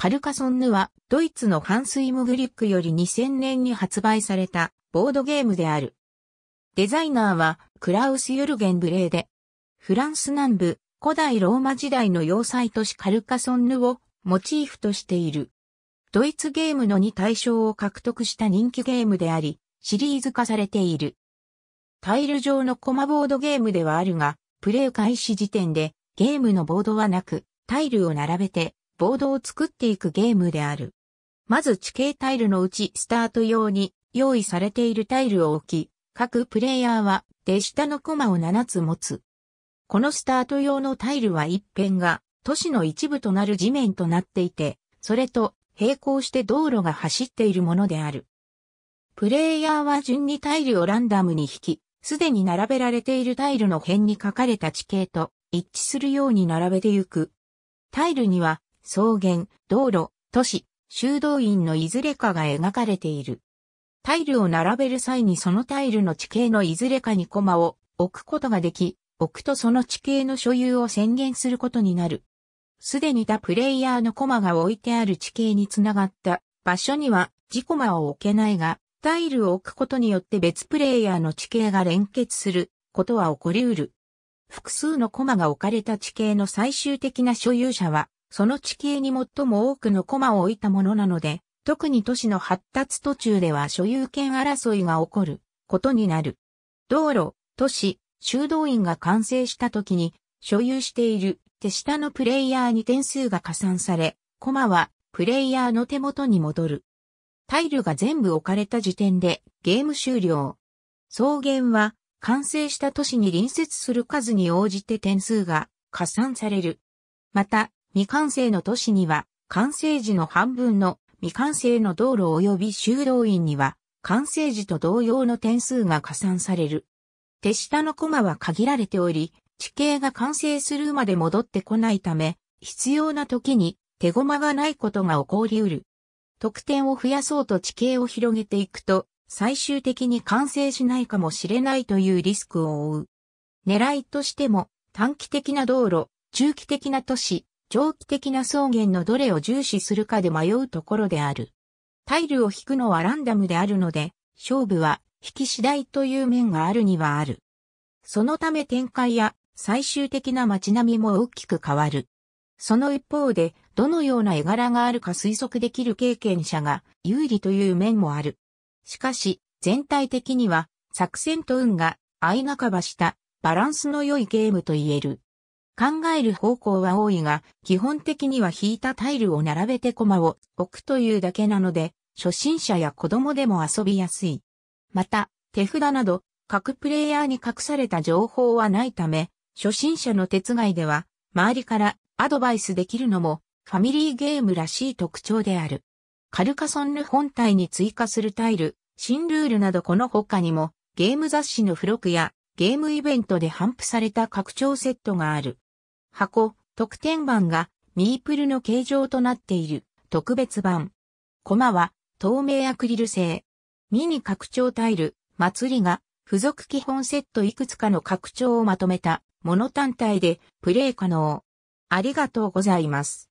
カルカソンヌは、ドイツのハンス・イムグリックより2000年に発売されたボードゲームである。デザイナーは、クラウス・ユルゲン・ブレーで、フランス南部、古代ローマ時代の要塞都市カルカソンヌをモチーフとしている。ドイツゲームの2対象を獲得した人気ゲームであり、シリーズ化されている。タイル上のコマボードゲームではあるが、プレイ開始時点でゲームのボードはなく、タイルを並べてボードを作っていくゲームである。まず地形タイルのうちスタート用に用意されているタイルを置き、各プレイヤーは手下のコマを7つ持つ。このスタート用のタイルは一辺が都市の一部となる地面となっていて、それと並行して道路が走っているものである。プレイヤーは順にタイルをランダムに引き、すでに並べられているタイルの辺に書かれた地形と一致するように並べてゆく。タイルには草原、道路、都市、修道院のいずれかが描かれている。タイルを並べる際にそのタイルの地形のいずれかにコマを置くことができ、置くとその地形の所有を宣言することになる。すでに他プレイヤーのコマが置いてある地形につながった場所には自コマを置けないが、タイルを置くことによって別プレイヤーの地形が連結することは起こりうる。複数のコマが置かれた地形の最終的な所有者はその地形に最も多くの駒を置いたものなので、特に都市の発達途中では所有権争いが起こることになる。道路、都市、修道院が完成した時に所有している手下のプレイヤーに点数が加算され、駒はプレイヤーの手元に戻る。タイルが全部置かれた時点でゲーム終了。草原は完成した都市に隣接する数に応じて点数が加算される。また、未完成の都市には、完成時の半分の未完成の道路及び修道院には、完成時と同様の点数が加算される。手下のコマは限られており、地形が完成するまで戻ってこないため、必要な時に手駒がないことが起こり得る。得点を増やそうと地形を広げていくと、最終的に完成しないかもしれないというリスクを負う。狙いとしても、短期的な道路、中期的な都市、長期的な草原のどれを重視するかで迷うところである。タイルを引くのはランダムであるので、勝負は引き次第という面があるにはある。そのため展開や最終的な街並みも大きく変わる。その一方で、どのような絵柄があるか推測できる経験者が有利という面もある。しかし、全体的には、作戦と運が相かばしたバランスの良いゲームと言える。考える方向は多いが、基本的には引いたタイルを並べてコマを置くというだけなので、初心者や子供でも遊びやすい。また、手札など、各プレイヤーに隠された情報はないため、初心者の手伝いでは、周りからアドバイスできるのも、ファミリーゲームらしい特徴である。カルカソンヌ本体に追加するタイル、新ルールなどこの他にも、ゲーム雑誌の付録や、ゲームイベントで頒布された拡張セットがある。箱、特典版がミープルの形状となっている特別版。コマは透明アクリル製。ミニ拡張タイル、祭りが付属基本セットいくつかの拡張をまとめたもの単体でプレイ可能。ありがとうございます。